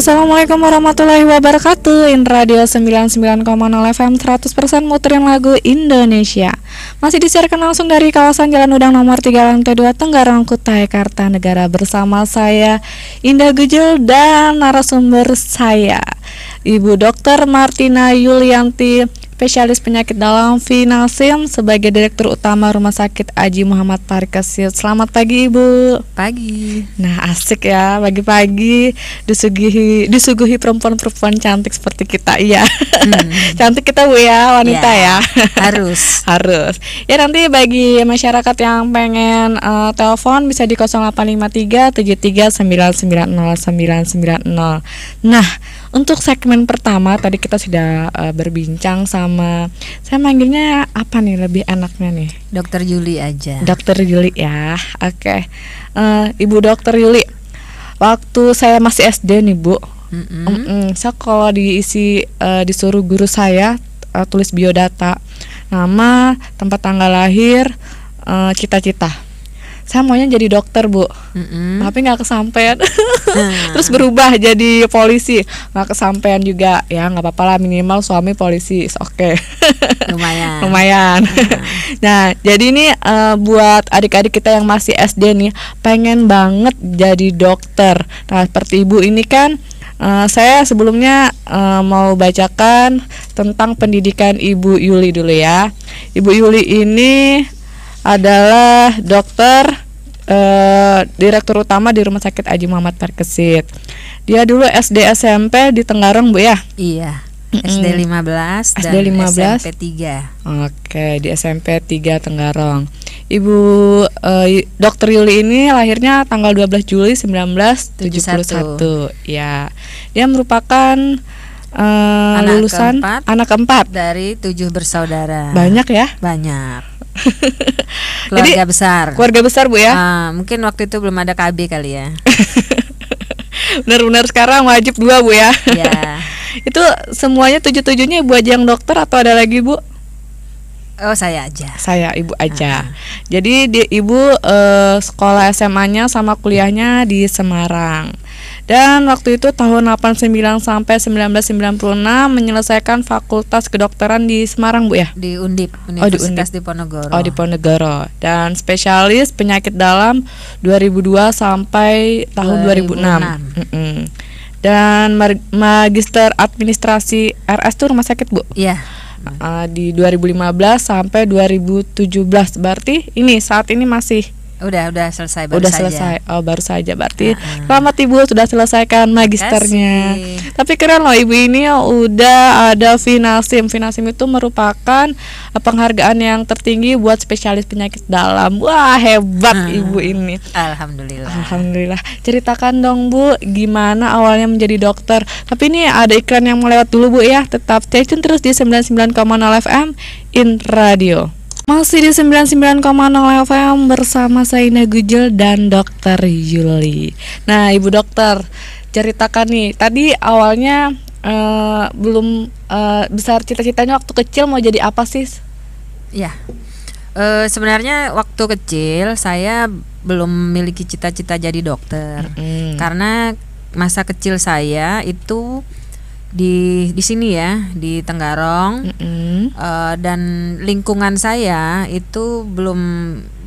Assalamualaikum warahmatullahi wabarakatuh In Radio 99,0 FM 100% muterin lagu Indonesia Masih disiarkan langsung dari kawasan Jalan Udang nomor 3 lantai 2 Tenggarong Kutai Kartanegara Bersama saya Indah Gujul dan narasumber saya Ibu Dr. Martina Yulianti spesialis penyakit dalam Vina Sim sebagai Direktur Utama Rumah Sakit Aji Muhammad Parkasil. Selamat pagi Ibu. Pagi. Nah asik ya pagi-pagi disuguhi disuguhi perempuan-perempuan cantik seperti kita iya. Hmm. cantik kita Bu ya wanita ya. ya. Harus. Harus. Ya nanti bagi masyarakat yang pengen uh, telepon bisa di 0853 73 990 Nah untuk segmen pertama tadi kita sudah uh, berbincang sama saya manggilnya apa nih lebih enaknya nih? Dokter Yuli aja. Dokter Yuli ya. Oke. Okay. Uh, eh, Ibu Dokter Yuli, Waktu saya masih SD nih, Bu. Mm -mm. Mm -mm. Saya kalau diisi uh, disuruh guru saya uh, tulis biodata, nama, tempat tanggal lahir, cita cita-cita saya maunya jadi dokter bu mm-hmm. tapi nggak kesampaian mm. terus berubah jadi polisi nggak kesampaian juga ya nggak apa-apa lah minimal suami polisi oke okay. lumayan lumayan mm. nah jadi ini uh, buat adik-adik kita yang masih SD nih pengen banget jadi dokter nah seperti ibu ini kan Uh, saya sebelumnya uh, mau bacakan tentang pendidikan Ibu Yuli dulu ya. Ibu Yuli ini adalah dokter Uh, direktur utama di Rumah Sakit Aji Muhammad Perkesit. Dia dulu SD SMP di Tenggarong, Bu ya? Iya. SD 15 SD dan 15. SMP 3. Oke, di SMP 3 Tenggarong. Ibu uh, Dokter Yuli ini lahirnya tanggal 12 Juli 1971. satu. Ya. Dia merupakan uh, anak lulusan keempat anak keempat dari tujuh bersaudara. Banyak ya? Banyak. keluarga Jadi, besar. Keluarga besar bu ya? Uh, mungkin waktu itu belum ada KB kali ya. Benar-benar sekarang wajib dua bu ya. yeah. itu semuanya tujuh tujuhnya ibu aja yang dokter atau ada lagi bu? Oh saya aja. Saya ibu aja. Uh. Jadi di, ibu uh, sekolah SMA-nya sama kuliahnya di Semarang. Dan waktu itu tahun 89 sampai 1996 menyelesaikan Fakultas Kedokteran di Semarang, Bu ya? Di Undip, Universitas oh, di Undip. Diponegoro. Oh, Diponegoro. Dan spesialis penyakit dalam 2002 sampai tahun 2006. 2006. Mm -mm. Dan magister administrasi RS itu rumah sakit, Bu? Iya. Yeah uh, di 2015 sampai 2017 berarti ini saat ini masih Udah, udah selesai baru Udah saja. selesai. Oh, baru saja berarti. Uh-huh. Selamat Ibu sudah selesaikan magisternya. Kasih. Tapi keren loh Ibu ini udah ada Finasim. Finasim itu merupakan eh, penghargaan yang tertinggi buat spesialis penyakit dalam. Wah, hebat uh-huh. Ibu ini. Alhamdulillah. Alhamdulillah. Ceritakan dong Bu, gimana awalnya menjadi dokter. Tapi ini ada iklan yang melewat dulu Bu ya. Tetap stay terus di 99,0 FM in Radio. Masih di 99,0 FM bersama saya Saina Gujel dan Dokter Yuli. Nah, Ibu Dokter, ceritakan nih. Tadi awalnya uh, belum uh, besar cita-citanya waktu kecil mau jadi apa sih? Ya, uh, sebenarnya waktu kecil saya belum memiliki cita-cita jadi dokter mm -hmm. karena masa kecil saya itu di di sini ya di Tenggarong mm -hmm. uh, dan lingkungan saya itu belum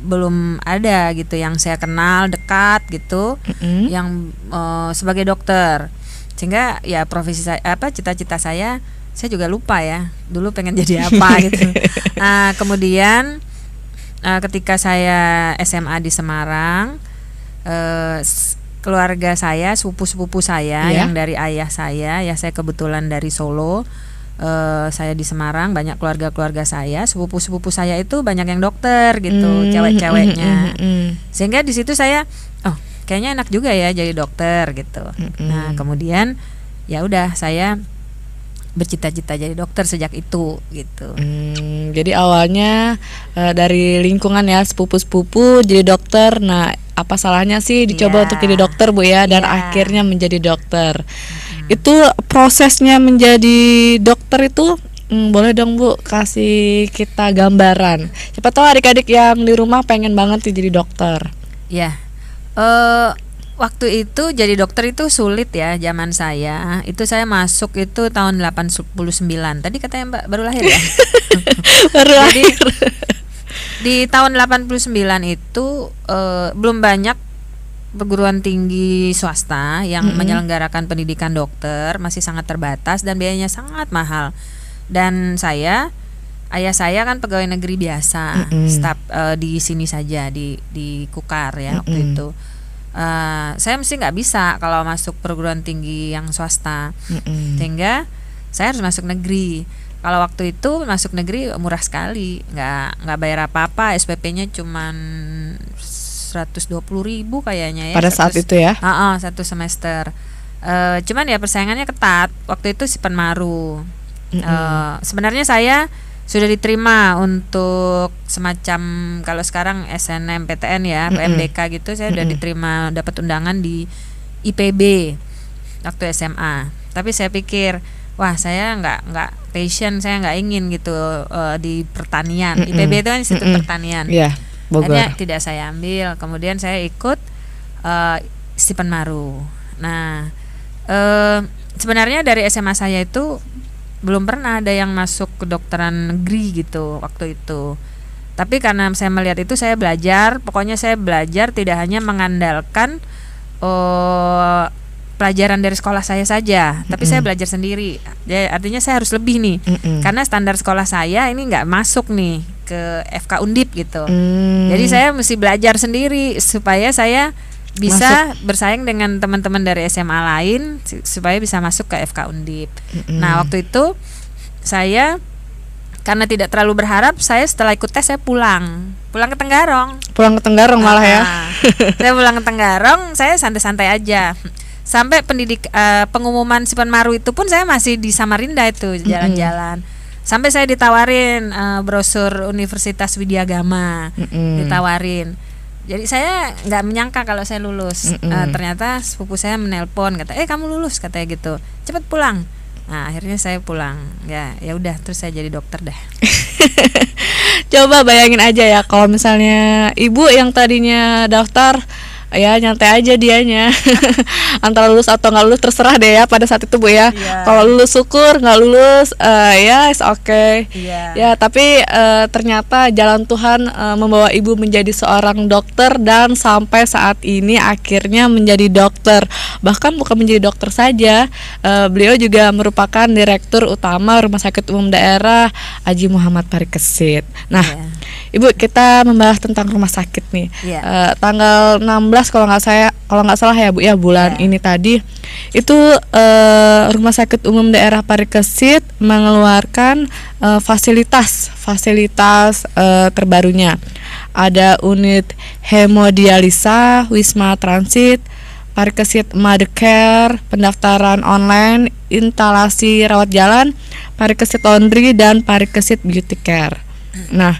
belum ada gitu yang saya kenal dekat gitu mm -hmm. yang uh, sebagai dokter sehingga ya profesi saya apa cita-cita saya saya juga lupa ya dulu pengen jadi apa gitu nah kemudian uh, ketika saya SMA di Semarang uh, keluarga saya, sepupu-sepupu saya yeah. yang dari ayah saya, ya saya kebetulan dari Solo. Uh, saya di Semarang banyak keluarga-keluarga saya sepupu-sepupu saya itu banyak yang dokter gitu mm, cewek-ceweknya mm, mm, mm, sehingga di situ saya oh kayaknya enak juga ya jadi dokter gitu mm, mm. nah kemudian ya udah saya bercita-cita jadi dokter sejak itu gitu. Hmm, jadi awalnya e, dari lingkungan ya sepupu-sepupu jadi dokter. Nah, apa salahnya sih dicoba yeah. untuk jadi dokter Bu ya dan yeah. akhirnya menjadi dokter. Hmm. Itu prosesnya menjadi dokter itu hmm, boleh dong Bu kasih kita gambaran. Siapa tahu adik-adik yang di rumah pengen banget jadi dokter. Ya. Yeah. Uh, waktu itu jadi dokter itu sulit ya zaman saya. Itu saya masuk itu tahun 89. Tadi katanya Mbak baru lahir ya? baru jadi, lahir. Di tahun 89 itu eh, belum banyak perguruan tinggi swasta yang mm -hmm. menyelenggarakan pendidikan dokter masih sangat terbatas dan biayanya sangat mahal. Dan saya ayah saya kan pegawai negeri biasa, mm -hmm. staf uh, di sini saja di di Kukar ya mm -hmm. waktu itu uh, saya mesti nggak bisa kalau masuk perguruan tinggi yang swasta Mm-mm. sehingga saya harus masuk negeri kalau waktu itu masuk negeri murah sekali nggak nggak bayar apa apa SPP-nya cuman 120 ribu kayaknya ya pada 100, saat itu ya uh -uh, satu semester uh, cuman ya persaingannya ketat waktu itu si penmaru mm uh, eh, sebenarnya saya sudah diterima untuk semacam kalau sekarang SNMPTN ya, mm -hmm. PMDK gitu saya mm -hmm. diterima dapat undangan di IPB waktu SMA. Tapi saya pikir, wah saya nggak nggak passion, saya nggak ingin gitu uh, di pertanian. Mm -hmm. IPB itu kan situ mm -hmm. Pertanian. Yeah, Bogor. Akhirnya tidak saya ambil. Kemudian saya ikut uh, eh, Stephen Maru. Nah, uh, sebenarnya dari SMA saya itu belum pernah ada yang masuk kedokteran negeri gitu waktu itu tapi karena saya melihat itu saya belajar pokoknya saya belajar tidak hanya mengandalkan uh, pelajaran dari sekolah saya saja mm-hmm. tapi saya belajar sendiri jadi artinya saya harus lebih nih mm-hmm. karena standar sekolah saya ini nggak masuk nih ke FK Undip gitu mm. jadi saya mesti belajar sendiri supaya saya bisa masuk. bersaing dengan teman-teman dari SMA lain supaya bisa masuk ke FK Undip. Mm-hmm. Nah, waktu itu saya karena tidak terlalu berharap, saya setelah ikut tes saya pulang. Pulang ke Tenggarong. Pulang ke Tenggarong malah ya. Ah, ah. saya pulang ke Tenggarong, saya santai-santai aja. Sampai pendidik uh, pengumuman Sipan Maru itu pun saya masih di Samarinda itu jalan-jalan. Mm-hmm sampai saya ditawarin uh, brosur Universitas Widyagama mm hmm ditawarin jadi saya nggak menyangka kalau saya lulus. Mm -mm. Uh, ternyata sepupu saya menelpon kata, eh kamu lulus katanya gitu, cepet pulang. Nah akhirnya saya pulang. Ya ya udah terus saya jadi dokter dah. Coba bayangin aja ya kalau misalnya ibu yang tadinya daftar ya nyantai aja dianya antara lulus atau nggak lulus terserah deh ya pada saat itu bu ya yeah. kalau lulus syukur nggak lulus uh, ya yeah, oke okay. yeah. ya tapi uh, ternyata jalan Tuhan uh, membawa ibu menjadi seorang dokter dan sampai saat ini akhirnya menjadi dokter bahkan bukan menjadi dokter saja uh, beliau juga merupakan direktur utama rumah sakit umum daerah Aji Muhammad Parikesit nah yeah Ibu, kita membahas tentang rumah sakit nih. Yeah. Iya. Uh, tanggal 16 kalau nggak saya kalau nggak salah ya Bu ya bulan yeah. ini tadi itu uh, Rumah Sakit Umum Daerah Parikesit mengeluarkan uh, fasilitas fasilitas uh, terbarunya. Ada unit hemodialisa, wisma transit, Parikesit Medicare, pendaftaran online, instalasi rawat jalan, Parikesit Laundry dan Parikesit Beauty Care. Hmm. Nah,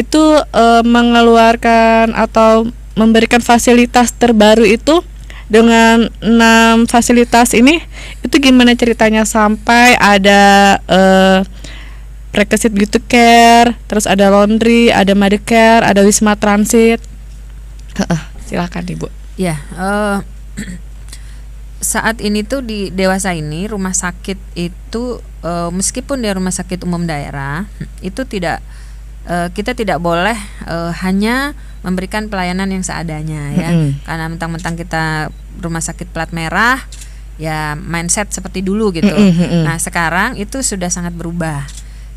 itu uh, mengeluarkan atau memberikan fasilitas terbaru itu dengan enam fasilitas ini itu gimana ceritanya sampai ada uh, eh, Prekesit beauty care, terus ada laundry, ada medicare, ada wisma transit. Silakan ibu. Ya, uh, saat ini tuh di dewasa ini rumah sakit itu uh, meskipun dia rumah sakit umum daerah itu tidak uh, kita tidak boleh uh, hanya memberikan pelayanan yang seadanya ya. Mm -hmm. Karena mentang-mentang kita rumah sakit plat merah ya mindset seperti dulu gitu. Mm -hmm. Nah, sekarang itu sudah sangat berubah.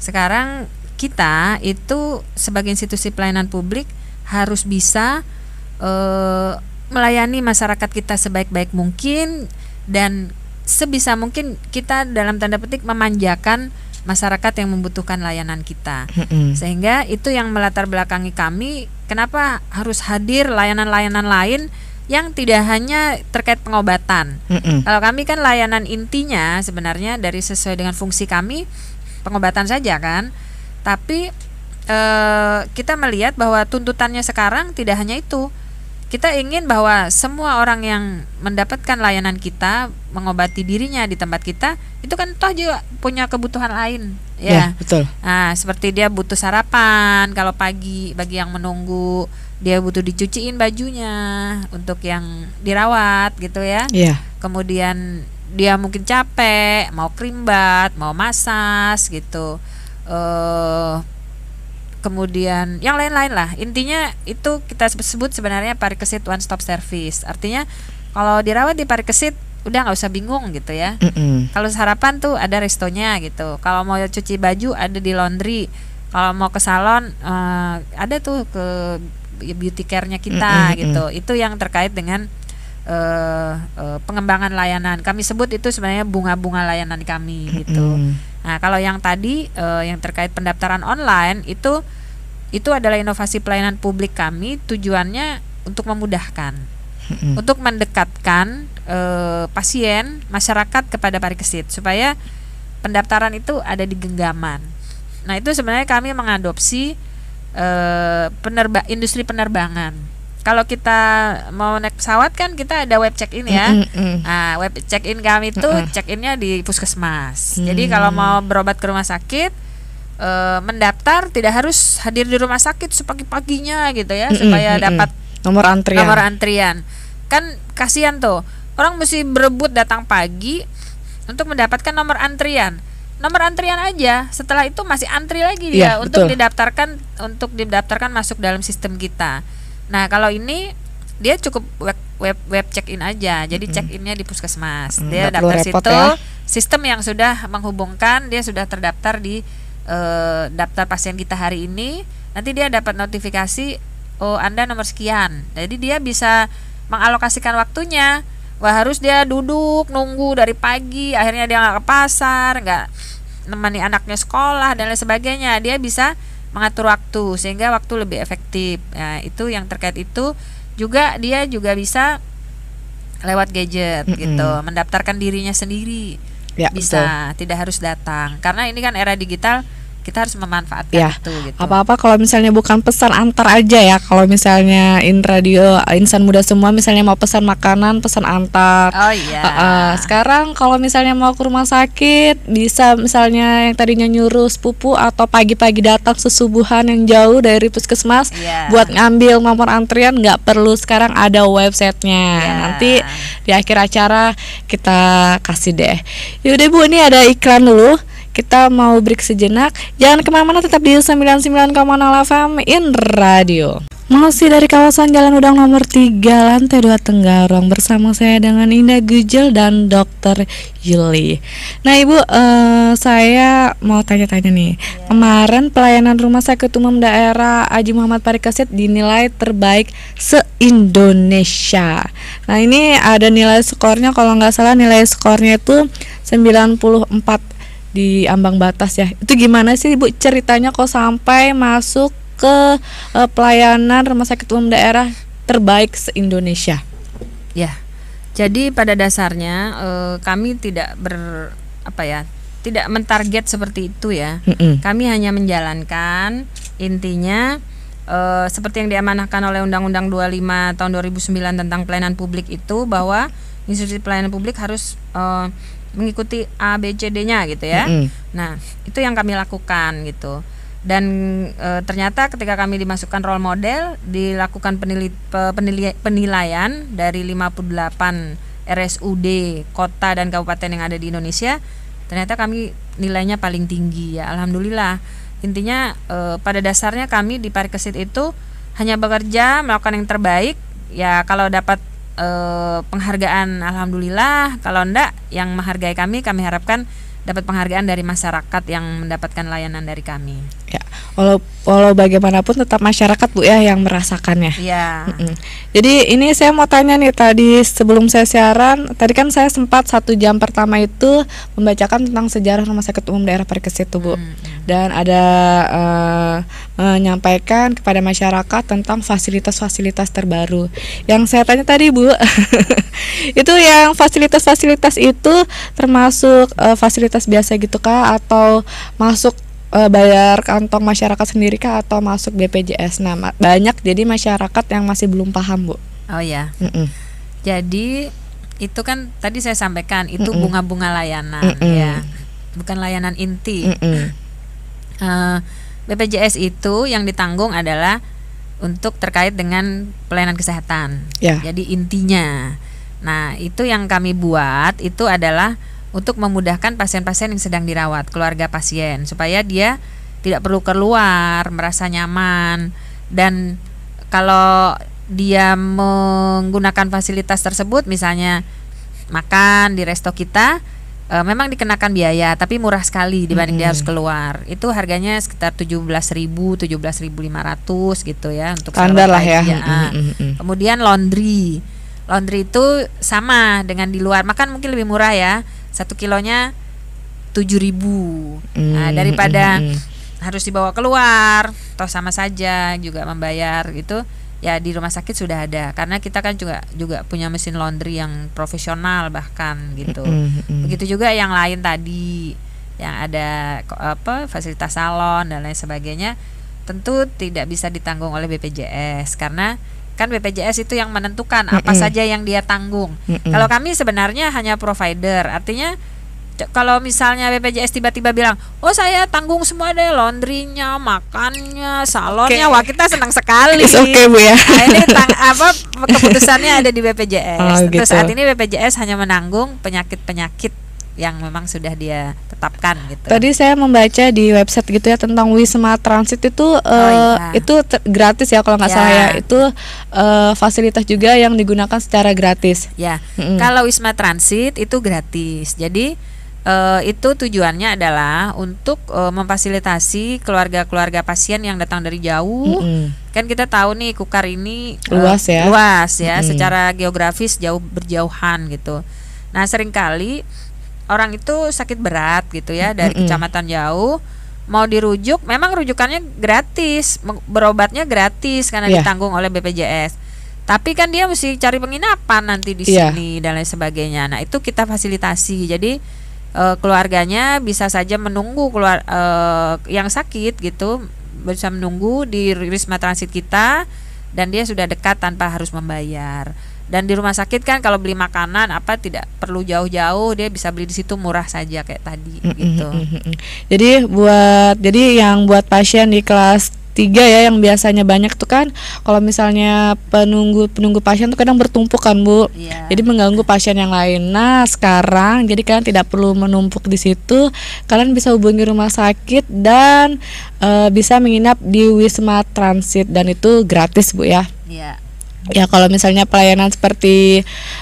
Sekarang kita itu sebagai institusi pelayanan publik harus bisa uh, melayani masyarakat kita sebaik-baik mungkin dan sebisa mungkin kita dalam tanda petik memanjakan masyarakat yang membutuhkan layanan kita. Mm-hmm. Sehingga itu yang melatar belakangi kami kenapa harus hadir layanan-layanan lain yang tidak hanya terkait pengobatan. mm -hmm. Kalau kami kan layanan intinya sebenarnya dari sesuai dengan fungsi kami pengobatan saja kan. Tapi eh, kita melihat bahwa tuntutannya sekarang tidak hanya itu. Kita ingin bahwa semua orang yang mendapatkan layanan kita mengobati dirinya di tempat kita itu kan toh juga punya kebutuhan lain ya. ya betul. Nah, seperti dia butuh sarapan kalau pagi bagi yang menunggu, dia butuh dicuciin bajunya untuk yang dirawat gitu ya. Iya. Kemudian dia mungkin capek, mau krimbat, mau masas gitu. Eh uh, kemudian yang lain-lain lah intinya itu kita sebut sebenarnya parikesit one stop service artinya kalau dirawat di parikesit udah nggak usah bingung gitu ya kalau sarapan tuh ada restonya gitu kalau mau cuci baju ada di laundry kalau mau ke salon uh, ada tuh ke beauty care-nya kita gitu itu yang terkait dengan uh, uh, pengembangan layanan kami sebut itu sebenarnya bunga-bunga layanan kami gitu Nah, kalau yang tadi eh, yang terkait pendaftaran online itu itu adalah inovasi pelayanan publik kami tujuannya untuk memudahkan, hmm. untuk mendekatkan eh, pasien masyarakat kepada parikesit supaya pendaftaran itu ada di genggaman. Nah, itu sebenarnya kami mengadopsi eh, penerba industri penerbangan kalau kita mau naik pesawat kan kita ada web check in ya. Mm -mm. Nah, web check in kami itu check innya di puskesmas. Mm. Jadi kalau mau berobat ke rumah sakit e, mendaftar tidak harus hadir di rumah sakit sepagi paginya gitu ya mm -mm. supaya mm -mm. dapat nomor antrian. Nomor antrian. Kan kasihan tuh. Orang mesti berebut datang pagi untuk mendapatkan nomor antrian nomor antrian aja. Setelah itu masih antri lagi dia ya, untuk didaftarkan untuk didaftarkan masuk dalam sistem kita. Nah, kalau ini dia cukup web web, web check in aja. Jadi mm-hmm. check innya di puskesmas. mm Dia daftar situ. Ya. Sistem yang sudah menghubungkan dia sudah terdaftar di uh, daftar pasien kita hari ini. Nanti dia dapat notifikasi oh Anda nomor sekian. Jadi dia bisa mengalokasikan waktunya. Wah harus dia duduk nunggu dari pagi, akhirnya dia nggak ke pasar, nggak nemani anaknya sekolah dan lain sebagainya. Dia bisa mengatur waktu sehingga waktu lebih efektif. Nah, itu yang terkait itu juga dia juga bisa lewat gadget mm -hmm. gitu, mendaftarkan dirinya sendiri. Ya, bisa, betul. tidak harus datang. Karena ini kan era digital kita harus memanfaatkan ya, itu gitu. Apa-apa kalau misalnya bukan pesan antar aja ya. Kalau misalnya in radio insan muda semua misalnya mau pesan makanan, pesan antar. Oh iya. Uh, uh, sekarang kalau misalnya mau ke rumah sakit bisa misalnya yang tadinya nyuruh sepupu atau pagi-pagi datang sesubuhan yang jauh dari puskesmas yeah. buat ngambil nomor antrian nggak perlu sekarang ada websitenya. Yeah. Nanti di akhir acara kita kasih deh. Yaudah Bu, ini ada iklan dulu. Kita mau break sejenak. Jangan kemana-mana tetap di 99,0 FM in Radio. Masih dari kawasan Jalan Udang nomor 3 lantai 2 Tenggarong bersama saya dengan Indah Gujel dan Dr. Yuli. Nah, Ibu, uh, saya mau tanya-tanya nih. Ya. Kemarin pelayanan Rumah Sakit Umum Daerah Haji Muhammad Parikesit dinilai terbaik se-Indonesia. Nah, ini ada nilai skornya kalau nggak salah nilai skornya itu 94 di ambang batas ya. Itu gimana sih Bu ceritanya kok sampai masuk ke uh, pelayanan rumah sakit umum daerah terbaik se-Indonesia? Ya. Jadi pada dasarnya uh, kami tidak ber apa ya? tidak mentarget seperti itu ya. Mm -mm. Kami hanya menjalankan intinya Uh, seperti yang diamanahkan oleh Undang-Undang 25 tahun 2009 tentang pelayanan publik itu bahwa institusi pelayanan publik harus uh, mengikuti A B C D-nya gitu ya. Mm -hmm. Nah, itu yang kami lakukan gitu. Dan e, ternyata ketika kami dimasukkan role model, dilakukan penili, penili, penilaian dari 58 RSUD kota dan kabupaten yang ada di Indonesia, ternyata kami nilainya paling tinggi ya. Alhamdulillah. Intinya e, pada dasarnya kami di Parikesit itu hanya bekerja melakukan yang terbaik. Ya kalau dapat eh, penghargaan alhamdulillah kalau ndak yang menghargai kami kami harapkan dapat penghargaan dari masyarakat yang mendapatkan layanan dari kami. Ya, walau walau bagaimanapun tetap masyarakat bu ya yang merasakannya. Iya. Jadi ini saya mau tanya nih tadi sebelum saya siaran, tadi kan saya sempat satu jam pertama itu membacakan tentang sejarah Rumah Sakit Umum Daerah Parikesit itu bu, hmm. dan ada uh, menyampaikan eh, kepada masyarakat tentang fasilitas-fasilitas terbaru. Yang saya tanya tadi Bu, itu yang fasilitas-fasilitas itu termasuk uh, fasilitas biasa gitu kah atau masuk uh, bayar kantong masyarakat sendiri kah atau masuk BPJS? Nah, banyak jadi masyarakat yang masih belum paham Bu. Oh ya. Mm -mm. Jadi itu kan tadi saya sampaikan itu bunga-bunga mm -mm. layanan mm -mm. ya, bukan layanan inti. Mm -mm. Uh, BPJS itu yang ditanggung adalah untuk terkait dengan pelayanan kesehatan. Yeah. Jadi intinya. Nah, itu yang kami buat itu adalah untuk memudahkan pasien-pasien yang sedang dirawat, keluarga pasien supaya dia tidak perlu keluar, merasa nyaman dan kalau dia menggunakan fasilitas tersebut misalnya makan di resto kita uh, memang dikenakan biaya tapi murah sekali dibanding hmm. dia harus keluar. Itu harganya sekitar tujuh belas 17.000, 17.500 gitu ya untuk standar lah ya. Hmm, hmm, hmm. Kemudian laundry. Laundry itu sama dengan di luar. Makan mungkin lebih murah ya. Satu kilonya 7.000. Hmm, nah, mm, daripada hmm, hmm. harus dibawa keluar, atau sama saja juga membayar gitu ya di rumah sakit sudah ada karena kita kan juga juga punya mesin laundry yang profesional bahkan gitu mm -hmm. begitu juga yang lain tadi yang ada apa fasilitas salon dan lain sebagainya tentu tidak bisa ditanggung oleh BPJS karena kan BPJS itu yang menentukan mm -hmm. apa saja yang dia tanggung mm -hmm. kalau kami sebenarnya hanya provider artinya kalau misalnya BPJS tiba-tiba bilang, "Oh, saya tanggung semua deh laundrynya, makannya, salonnya." Okay. Wah, kita senang sekali. Oke, okay, Bu ya. Nah, ini tang apa keputusannya ada di BPJS. Oh, Terus gitu. saat ini BPJS hanya menanggung penyakit-penyakit yang memang sudah dia tetapkan gitu. Tadi saya membaca di website gitu ya tentang Wisma Transit itu oh, eh, iya. itu gratis ya kalau nggak ya. salah ya. Itu uh, fasilitas juga yang digunakan secara gratis. Ya. -hmm. Kalau Wisma Transit itu gratis. Jadi Uh, itu tujuannya adalah untuk uh, memfasilitasi keluarga-keluarga pasien yang datang dari jauh. Mm -hmm. Kan kita tahu nih Kukar ini eh, luas ya. Luas ya, mm -hmm. secara geografis jauh berjauhan gitu. Nah, seringkali orang itu sakit berat gitu ya dari mm -hmm. kecamatan jauh mau dirujuk memang rujukannya gratis, berobatnya gratis karena yeah. ditanggung oleh BPJS. Tapi kan dia mesti cari penginapan nanti di yeah. sini dan lain sebagainya. Nah, itu kita fasilitasi. Jadi uh, keluarganya bisa saja menunggu keluar uh, yang sakit gitu bisa menunggu di risma transit kita dan dia sudah dekat tanpa harus membayar dan di rumah sakit kan kalau beli makanan apa tidak perlu jauh-jauh dia bisa beli di situ murah saja kayak tadi mm -hmm. gitu. Jadi buat jadi yang buat pasien di kelas tiga ya yang biasanya banyak tuh kan kalau misalnya penunggu penunggu pasien tuh kadang bertumpuk kan bu yeah. jadi mengganggu pasien yang lain nah sekarang jadi kalian tidak perlu menumpuk di situ kalian bisa hubungi rumah sakit dan uh, bisa menginap di wisma transit dan itu gratis bu ya yeah. ya kalau misalnya pelayanan seperti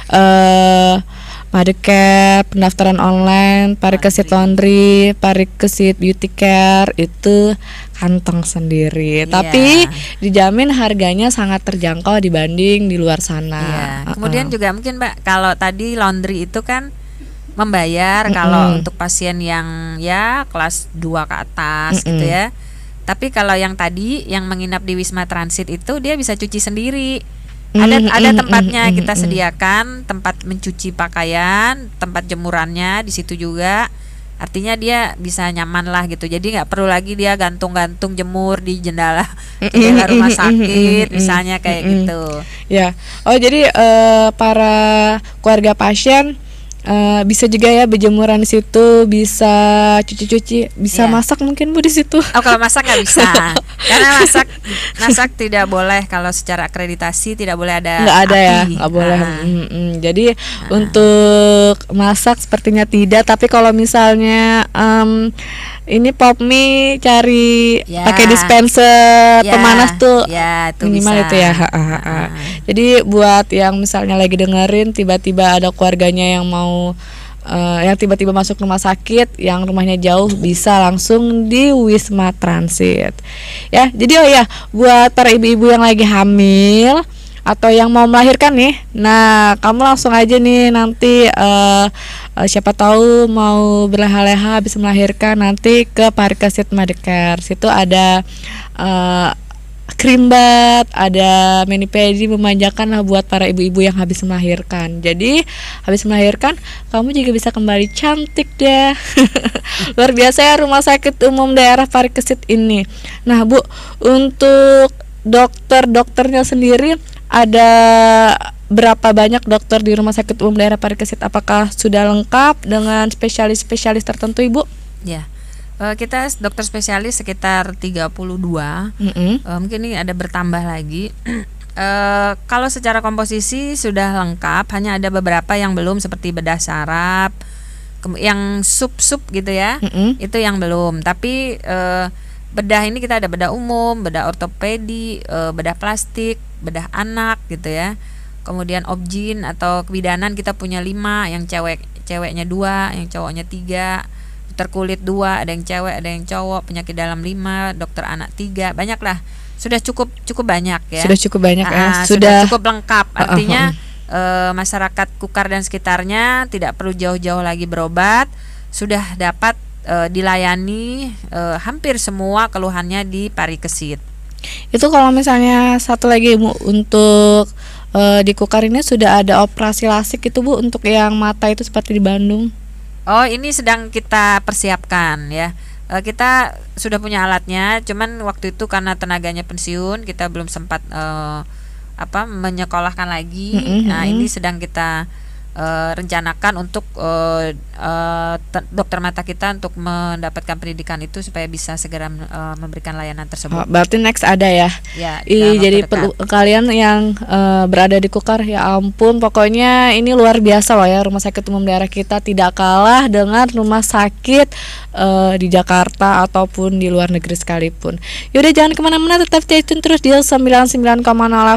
uh, Parikep, pendaftaran online, parikesit laundry, parikesit beauty care itu kantong sendiri. Yeah. Tapi dijamin harganya sangat terjangkau dibanding di luar sana. Yeah. Iya. Uh -uh. Kemudian juga mungkin Mbak kalau tadi laundry itu kan membayar mm -mm. kalau untuk pasien yang ya kelas 2 ke atas mm -mm. gitu ya. Tapi kalau yang tadi yang menginap di Wisma Transit itu dia bisa cuci sendiri ada mm, ada mm-hmm, tempatnya mm, kita sediakan tempat mencuci pakaian tempat jemurannya di situ juga artinya dia bisa nyaman lah gitu jadi nggak perlu lagi dia gantung-gantung jemur di jendela jendela rumah sakit misalnya kayak gitu ya oh jadi uh, para keluarga pasien Uh, bisa juga ya berjemuran di situ, bisa cuci-cuci, bisa yeah. masak mungkin Bu di situ. Oh, kalau masak nggak bisa. Karena masak masak tidak boleh kalau secara akreditasi tidak boleh ada Nggak ada ya, api. ya, nggak boleh. Mm -mm. Jadi ah. untuk masak sepertinya tidak, tapi kalau misalnya um, ini pop mie cari ya. pakai dispenser ya. pemanas tuh ya, itu minimal bisa. itu ya ha, ha, ha. jadi buat yang misalnya lagi dengerin tiba-tiba ada keluarganya yang mau uh, yang tiba-tiba masuk rumah sakit yang rumahnya jauh bisa langsung di Wisma Transit ya jadi oh ya buat para ibu-ibu yang lagi hamil atau yang mau melahirkan nih. Nah, kamu langsung aja nih nanti uh, uh, siapa tahu mau berleha-leha habis melahirkan nanti ke Parikesit Madekar. Situ ada uh, krimbat, ada pedi memanjakan lah buat para ibu-ibu yang habis melahirkan. Jadi habis melahirkan kamu juga bisa kembali cantik deh. Ya. Luar biasa ya rumah sakit umum daerah Parikesit ini. Nah bu, untuk dokter-dokternya sendiri ada berapa banyak dokter di Rumah Sakit Umum Daerah Parikesit? Apakah sudah lengkap dengan spesialis-spesialis tertentu, Ibu? Ya. Eh, kita dokter spesialis sekitar 32. Mm -hmm. mungkin ini ada bertambah lagi. E, kalau secara komposisi sudah lengkap, hanya ada beberapa yang belum seperti bedah saraf, yang sub-sub gitu ya. Mm -hmm. Itu yang belum. Tapi e, bedah ini kita ada bedah umum, bedah ortopedi, eh, bedah plastik, bedah anak gitu ya. Kemudian objin atau kebidanan kita punya lima, yang cewek ceweknya dua, yang cowoknya tiga, dokter kulit dua, ada yang cewek, ada yang cowok, penyakit dalam lima, dokter anak tiga, banyak lah. Sudah cukup cukup banyak ya. Sudah cukup banyak ya? ah, ya. Sudah, sudah cukup lengkap. Ah, ah, Artinya uh, uh, E, masyarakat Kukar dan sekitarnya tidak perlu jauh-jauh lagi berobat, sudah dapat e, dilayani e, hampir semua keluhannya di parikesit. Itu kalau misalnya satu lagi Bu untuk e, di Kukar ini sudah ada operasi lasik itu Bu untuk yang mata itu seperti di Bandung. Oh, ini sedang kita persiapkan ya kita sudah punya alatnya, cuman waktu itu karena tenaganya pensiun, kita belum sempat e, apa menyekolahkan lagi. Mm -hmm. Nah, ini sedang kita uh, rencanakan untuk uh, uh, dokter mata kita untuk mendapatkan pendidikan itu supaya bisa segera uh, memberikan layanan tersebut. Oh, berarti next ada ya? Iya. jadi perlu kalian yang uh, berada di Kukar ya ampun pokoknya ini luar biasa loh ya rumah sakit umum daerah kita tidak kalah dengan rumah sakit uh, di Jakarta ataupun di luar negeri sekalipun. Yaudah jangan kemana-mana tetap stay tune terus di 99,0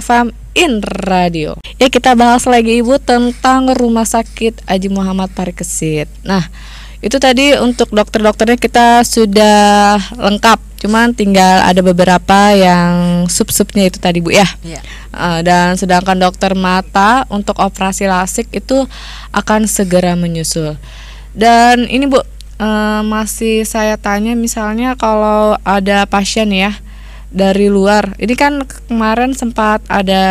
FM In Radio. Ya kita bahas lagi Ibu tentang Rumah Sakit Haji Muhammad Parikesit. Nah, itu tadi untuk dokter-dokternya kita sudah lengkap cuman tinggal ada beberapa yang sub-subnya itu tadi bu ya yeah. Iya. dan sedangkan dokter mata untuk operasi lasik itu akan segera menyusul dan ini bu uh, masih saya tanya misalnya kalau ada pasien ya dari luar. Ini kan kemarin sempat ada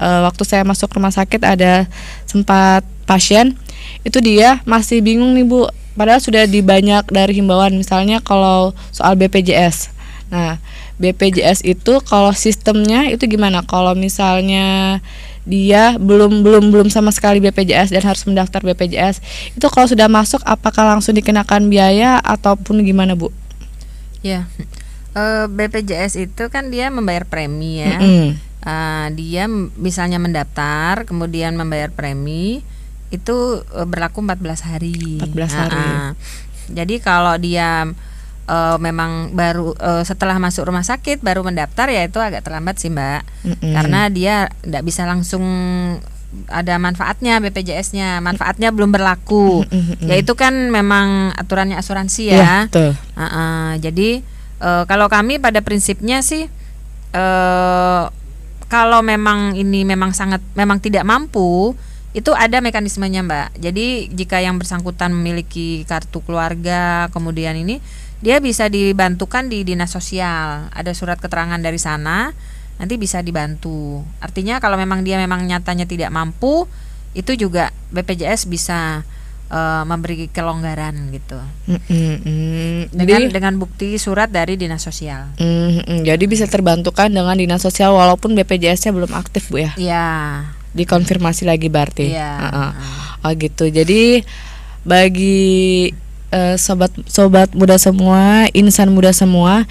uh, waktu saya masuk rumah sakit ada sempat pasien itu dia masih bingung nih Bu. Padahal sudah dibanyak dari himbauan misalnya kalau soal BPJS. Nah, BPJS itu kalau sistemnya itu gimana? Kalau misalnya dia belum belum belum sama sekali BPJS dan harus mendaftar BPJS itu kalau sudah masuk apakah langsung dikenakan biaya ataupun gimana bu? Ya, Eh, BPJS itu kan dia membayar premi ya. Mm -hmm. uh, dia misalnya mendaftar, kemudian membayar premi itu eh, berlaku 14 hari. 14 ah, hari. Uh, uh. Jadi kalau dia uh, memang baru uh, setelah masuk rumah sakit baru mendaftar ya itu agak terlambat sih Mbak. Mm -hmm. Karena dia tidak bisa langsung ada manfaatnya BPJS-nya. Manfaatnya belum berlaku. Mm -hmm. Yaitu kan memang aturannya asuransi ya. ya Uh -uh. Jadi Uh, kalau kami pada prinsipnya sih uh, kalau memang ini memang sangat memang tidak mampu itu ada mekanismenya mbak. Jadi jika yang bersangkutan memiliki kartu keluarga kemudian ini dia bisa dibantukan di dinas sosial. Ada surat keterangan dari sana nanti bisa dibantu. Artinya kalau memang dia memang nyatanya tidak mampu itu juga BPJS bisa uh, memberi kelonggaran gitu. Mm hmm Dengan jadi, dengan bukti surat dari dinas sosial. Mm -mm. Jadi bisa terbantukan dengan dinas sosial walaupun BPJS-nya belum aktif bu ya? Ya. Yeah. Dikonfirmasi lagi berarti. Ya. Yeah. Uh -uh. Oh gitu. Jadi bagi eh, sobat sobat muda semua, insan muda semua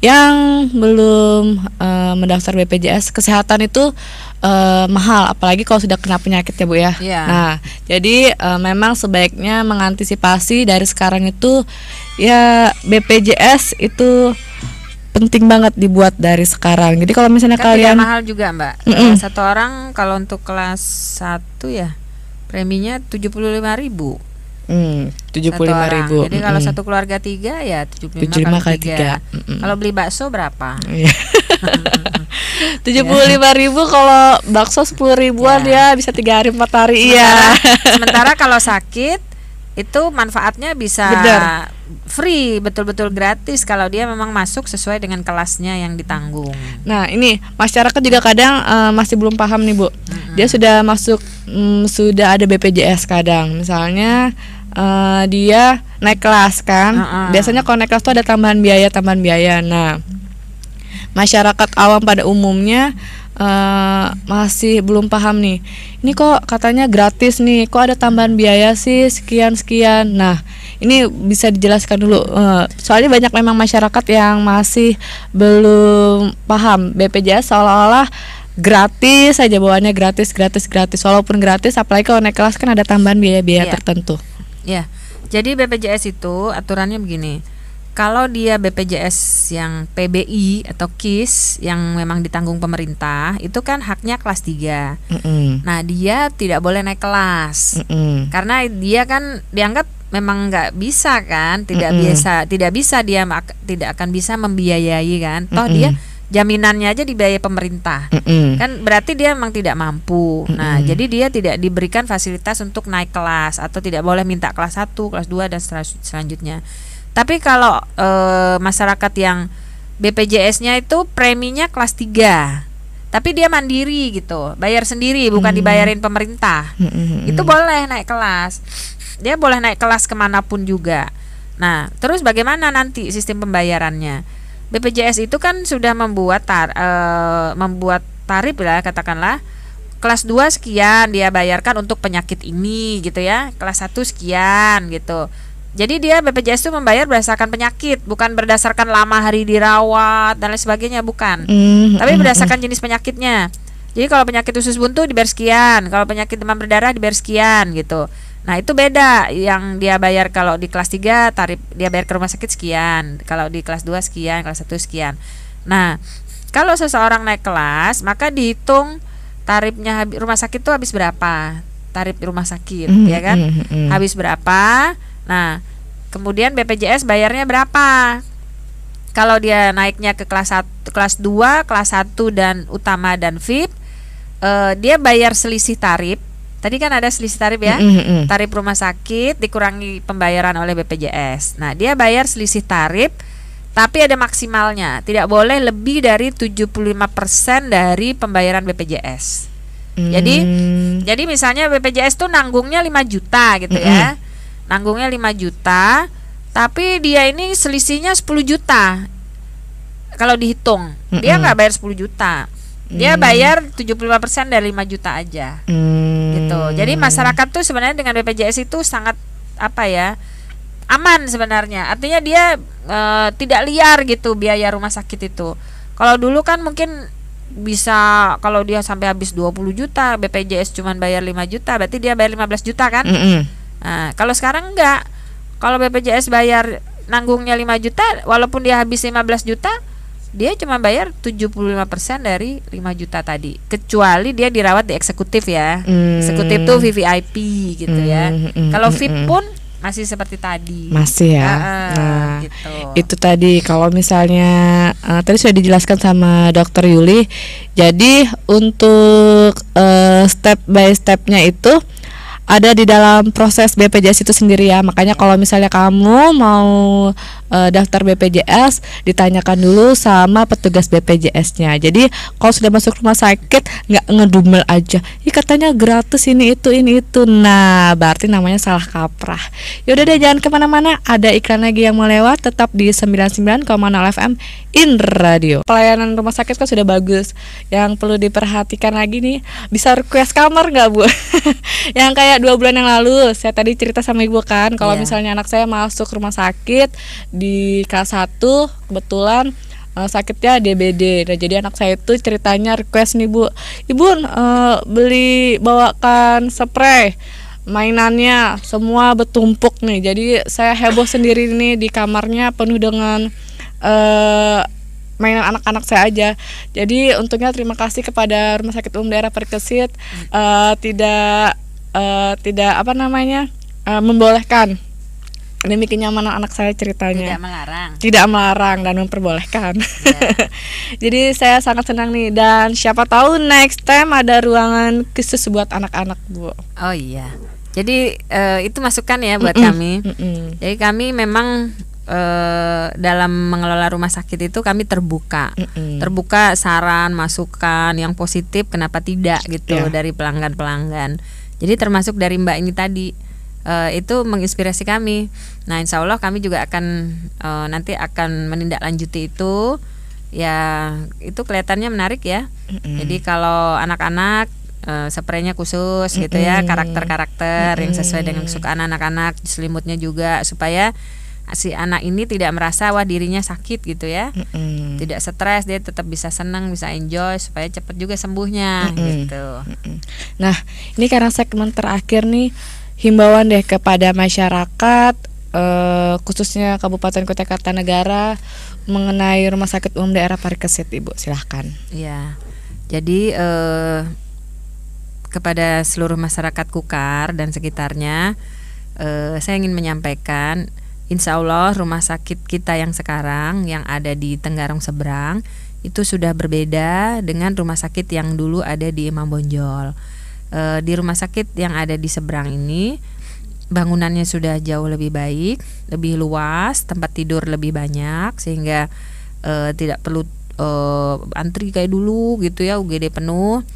yang belum uh, mendaftar BPJS kesehatan itu uh, mahal apalagi kalau sudah kena penyakit ya Bu ya. Yeah. Nah, jadi uh, memang sebaiknya mengantisipasi dari sekarang itu ya BPJS itu penting banget dibuat dari sekarang. Jadi kalau misalnya kan kalian mahal juga, Mbak. Mm -mm. Satu orang kalau untuk kelas satu ya preminya ribu tujuh puluh lima ribu. Jadi mm. kalau hmm. satu keluarga tiga ya tujuh puluh lima kali tiga. Mm. Kalau beli bakso berapa? tujuh puluh lima ribu kalau bakso sepuluh ribuan yeah. ya bisa tiga hari empat hari. Iya. Sementara, kalau sakit itu manfaatnya bisa Bener. free betul-betul gratis kalau dia memang masuk sesuai dengan kelasnya yang ditanggung. Nah ini masyarakat juga kadang uh, masih belum paham nih bu, mm -hmm. dia sudah masuk mm, sudah ada BPJS kadang misalnya uh, dia naik kelas kan. Uh -uh. Biasanya kalau naik kelas tuh ada tambahan biaya, tambahan biaya. Nah, masyarakat awam pada umumnya uh, masih belum paham nih. Ini kok katanya gratis nih, kok ada tambahan biaya sih sekian sekian. Nah, ini bisa dijelaskan dulu. Uh, soalnya banyak memang masyarakat yang masih belum paham BPJS seolah-olah gratis aja bawaannya gratis gratis gratis walaupun gratis apalagi kalau naik kelas kan ada tambahan biaya-biaya yeah. tertentu. Ya, jadi BPJS itu aturannya begini. Kalau dia BPJS yang PBI atau KIS yang memang ditanggung pemerintah, itu kan haknya kelas 3. Mm -mm. Nah, dia tidak boleh naik kelas. Mm -mm. Karena dia kan dianggap memang nggak bisa kan, tidak mm -mm. biasa, tidak bisa dia tidak akan bisa membiayai kan. Toh mm -mm. dia jaminannya aja dibiayai pemerintah mm -mm. kan berarti dia memang tidak mampu mm -mm. nah jadi dia tidak diberikan fasilitas untuk naik kelas atau tidak boleh minta kelas 1 kelas 2 dan selanjutnya tapi kalau e, masyarakat yang BPJS-nya itu preminya kelas 3 tapi dia mandiri gitu bayar sendiri bukan dibayarin pemerintah mm -hmm. itu boleh naik kelas dia boleh naik kelas kemanapun juga nah terus bagaimana nanti sistem pembayarannya BPJS itu kan sudah membuat tar, e, membuat tarif lah katakanlah kelas 2 sekian dia bayarkan untuk penyakit ini gitu ya. Kelas 1 sekian gitu. Jadi dia BPJS itu membayar berdasarkan penyakit, bukan berdasarkan lama hari dirawat dan lain sebagainya, bukan. Mm, mm Tapi mm, berdasarkan mm. jenis penyakitnya. Jadi kalau penyakit usus buntu dibayar sekian, kalau penyakit demam berdarah dibayar sekian gitu. Nah, itu beda yang dia bayar kalau di kelas 3 tarif dia bayar ke rumah sakit sekian, kalau di kelas 2 sekian, kelas 1 sekian. Nah, kalau seseorang naik kelas, maka dihitung tarifnya habis, rumah sakit itu habis berapa? Tarif rumah sakit, mm, ya kan? Mm, mm. Habis berapa? Nah, kemudian BPJS bayarnya berapa? Kalau dia naiknya ke kelas 1, kelas 2, kelas 1 dan utama dan VIP, eh, dia bayar selisih tarif Tadi kan ada selisih tarif ya, mm-hmm. tarif rumah sakit dikurangi pembayaran oleh BPJS. Nah, dia bayar selisih tarif tapi ada maksimalnya, tidak boleh lebih dari 75% dari pembayaran BPJS. Mm. Jadi jadi misalnya BPJS tuh nanggungnya 5 juta gitu mm-hmm. ya. Nanggungnya 5 juta, tapi dia ini selisihnya 10 juta. Kalau dihitung, mm-hmm. dia nggak bayar 10 juta. Dia hmm. bayar 75% dari 5 juta aja. Hmm. Gitu. Jadi masyarakat tuh sebenarnya dengan BPJS itu sangat apa ya? aman sebenarnya. Artinya dia e, tidak liar gitu biaya rumah sakit itu. Kalau dulu kan mungkin bisa kalau dia sampai habis 20 juta, BPJS cuman bayar 5 juta, berarti dia bayar 15 juta kan? Mm -hmm. Nah, kalau sekarang enggak. Kalau BPJS bayar nanggungnya 5 juta, walaupun dia habis 15 juta, dia cuma bayar 75% dari 5 juta tadi. Kecuali dia dirawat di eksekutif ya. Mm. Eksekutif tuh VVIP gitu mm, ya. Mm, Kalau hmm. VIP pun masih seperti tadi. Masih ya. uh, nah, gitu. itu tadi kalau misalnya uh, tadi sudah dijelaskan sama Dokter Yuli. Jadi untuk uh, step by stepnya itu ada di dalam proses BPJS itu sendiri ya. Makanya kalau misalnya kamu mau uh, daftar BPJS ditanyakan dulu sama petugas BPJS-nya. Jadi kalau sudah masuk rumah sakit nggak ngedumel aja. Ih katanya gratis ini itu ini itu. Nah berarti namanya salah kaprah. Yaudah deh jangan kemana-mana. Ada iklan lagi yang mau lewat. Tetap di 99,0 FM in radio. Pelayanan rumah sakit kan sudah bagus. Yang perlu diperhatikan lagi nih, bisa request kamar nggak bu? yang kayak dua bulan yang lalu, saya tadi cerita sama ibu kan, kalau yeah. misalnya anak saya masuk rumah sakit di K1 kebetulan eh, sakitnya DBD. Nah, jadi anak saya itu ceritanya request nih, Bu. Ibu uh, beli bawakan spray mainannya semua bertumpuk nih. Jadi saya heboh sendiri nih di kamarnya penuh dengan uh, mainan anak-anak saya aja. Jadi untungnya terima kasih kepada Rumah Sakit Umum Daerah Perkesit uh, tidak uh, tidak apa namanya uh, membolehkan demi kenyamanan anak saya ceritanya tidak melarang tidak melarang dan memperbolehkan yeah. jadi saya sangat senang nih dan siapa tahu next time ada ruangan khusus buat anak-anak bu oh iya jadi uh, itu masukan ya buat kami mm jadi kami memang e, dalam mengelola rumah sakit itu kami terbuka, mm terbuka saran, masukan yang positif, kenapa tidak gitu yeah. dari pelanggan-pelanggan. Jadi termasuk dari Mbak ini tadi e, itu menginspirasi kami. Nah, insya Allah kami juga akan e, nanti akan menindaklanjuti itu. Ya, itu kelihatannya menarik ya. Mm-hmm. Jadi kalau anak-anak Uh, spraynya khusus gitu ya karakter-karakter mm-hmm. yang sesuai dengan kesukaan anak-anak selimutnya juga supaya si anak ini tidak merasa wah dirinya sakit gitu ya mm -mm. tidak stres dia tetap bisa senang bisa enjoy supaya cepat juga sembuhnya mm -mm. gitu mm -mm. nah ini karena segmen terakhir nih himbauan deh kepada masyarakat eh, khususnya Kabupaten Kota Kartanegara mengenai Rumah Sakit Umum Daerah Parikesit Ibu silahkan ya jadi eh, kepada seluruh masyarakat Kukar dan sekitarnya eh, saya ingin menyampaikan Insya Allah rumah sakit kita yang sekarang yang ada di Tenggarong Seberang itu sudah berbeda dengan rumah sakit yang dulu ada di Imam Bonjol. E, di rumah sakit yang ada di seberang ini bangunannya sudah jauh lebih baik, lebih luas, tempat tidur lebih banyak sehingga e, tidak perlu e, antri kayak dulu gitu ya UGD penuh.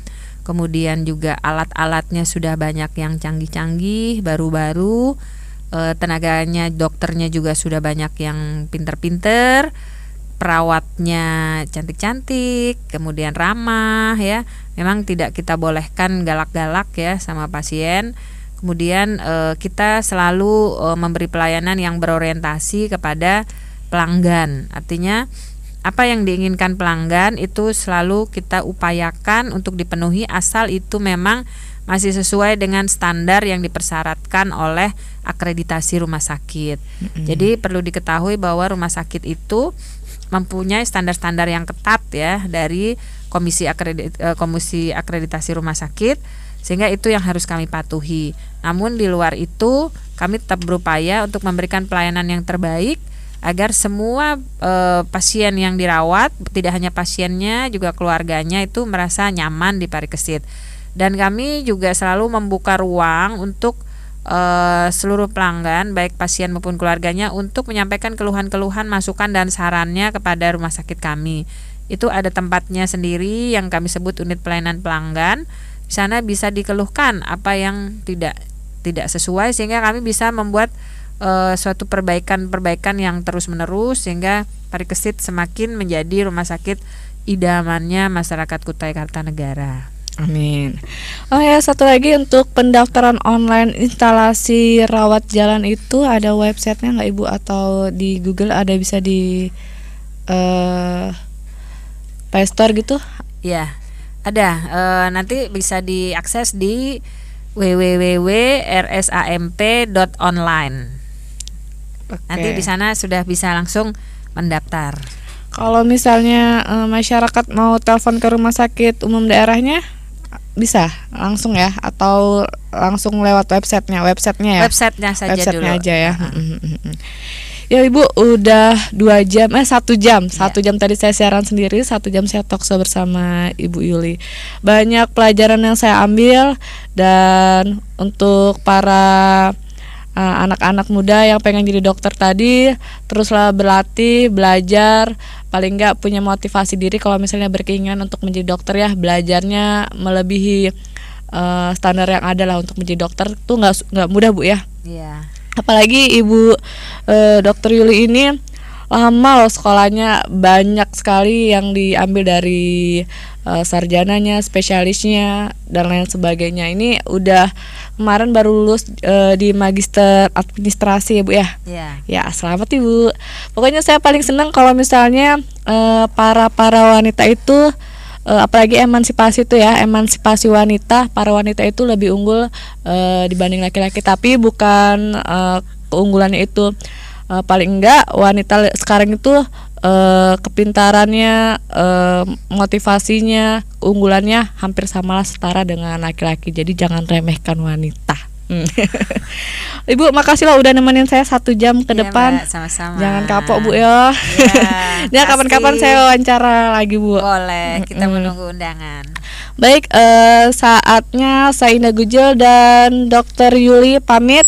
Kemudian juga alat-alatnya sudah banyak yang canggih-canggih, baru-baru. Eh, tenaganya dokternya juga sudah banyak yang pinter-pinter perawatnya cantik-cantik kemudian ramah ya memang tidak kita bolehkan galak-galak ya sama pasien kemudian e, kita selalu e, memberi pelayanan yang berorientasi kepada pelanggan artinya apa yang diinginkan pelanggan itu selalu kita upayakan untuk dipenuhi asal itu memang masih sesuai dengan standar yang dipersyaratkan oleh akreditasi rumah sakit. Mm-hmm. Jadi perlu diketahui bahwa rumah sakit itu mempunyai standar-standar yang ketat ya dari komisi akredit e, komisi akreditasi rumah sakit sehingga itu yang harus kami patuhi. Namun di luar itu kami tetap berupaya untuk memberikan pelayanan yang terbaik agar semua e, pasien yang dirawat tidak hanya pasiennya juga keluarganya itu merasa nyaman di Parikesit. Dan kami juga selalu membuka ruang untuk uh, seluruh pelanggan baik pasien maupun keluarganya untuk menyampaikan keluhan-keluhan, masukan dan sarannya kepada rumah sakit kami. Itu ada tempatnya sendiri yang kami sebut unit pelayanan pelanggan. Di sana bisa dikeluhkan apa yang tidak tidak sesuai sehingga kami bisa membuat e, suatu perbaikan-perbaikan yang terus-menerus sehingga Parikesit semakin menjadi rumah sakit idamannya masyarakat Kutai Kartanegara. Amin. Oh ya, satu lagi untuk pendaftaran online instalasi rawat jalan itu ada websitenya nggak ibu atau di Google ada bisa di uh, Play Store gitu? Ya, ada. Uh, nanti bisa diakses di www.rsamp.online. Okay. Nanti di sana sudah bisa langsung mendaftar. Kalau misalnya uh, masyarakat mau telepon ke rumah sakit umum daerahnya, bisa langsung ya atau langsung lewat websitenya websitenya ya websitenya saja websitenya dulu aja ya uh -huh. ya ibu udah dua jam eh satu jam iya. satu yeah. jam tadi saya siaran sendiri satu jam saya talkshow bersama ibu Yuli banyak pelajaran yang saya ambil dan untuk para Eh, anak-anak uh, muda yang pengen jadi dokter tadi teruslah berlatih belajar paling nggak punya motivasi diri kalau misalnya berkeinginan untuk menjadi dokter ya belajarnya melebihi uh, standar yang ada lah untuk menjadi dokter tuh nggak nggak mudah bu ya yeah. apalagi ibu uh, dokter Yuli ini lama loh sekolahnya banyak sekali yang diambil dari uh, sarjananya, spesialisnya dan lain sebagainya. Ini udah kemarin baru lulus uh, di magister administrasi ya bu ya. Yeah. Ya selamat ibu. Pokoknya saya paling senang kalau misalnya uh, para para wanita itu uh, apalagi emansipasi itu ya emansipasi wanita para wanita itu lebih unggul uh, dibanding laki-laki tapi bukan uh, keunggulannya itu uh, paling enggak wanita sekarang itu uh, kepintarannya, uh, motivasinya, unggulannya hampir samalah setara dengan laki-laki. Jadi jangan remehkan wanita. Hmm. Ibu makasih lah udah nemenin saya satu jam ke ya, depan. Mbak, sama-sama. Jangan kapok bu ya. Ya, ya kapan-kapan saya wawancara lagi bu. Boleh, kita -hmm. menunggu undangan. Baik, eh, saatnya saya Indah Gujel dan Dokter Yuli pamit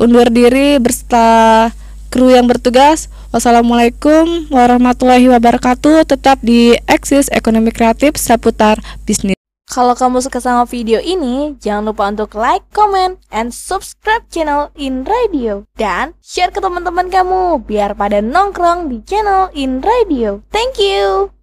undur diri berserta kru yang bertugas. Wassalamualaikum warahmatullahi wabarakatuh. Tetap di Eksis Ekonomi Kreatif seputar bisnis. Kalau kamu suka sama video ini, jangan lupa untuk like, comment, and subscribe channel In Radio. Dan share ke teman-teman kamu biar pada nongkrong di channel In Radio. Thank you!